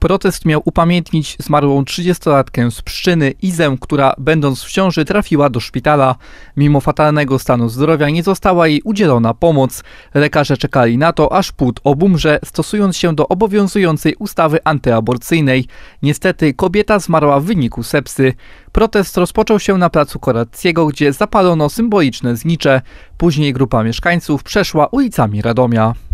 Protest miał upamiętnić zmarłą 30-latkę z Pszczyny, Izę, która będąc w ciąży trafiła do szpitala. Mimo fatalnego stanu zdrowia nie została jej udzielona pomoc. Lekarze czekali na to, aż płód obumrze, stosując się do obowiązującej ustawy antyaborcyjnej. Niestety kobieta zmarła w wyniku sepsy. Protest rozpoczął się na placu Korackiego, gdzie zapalono symboliczne znicze. Później grupa mieszkańców przeszła ulicami Radomia.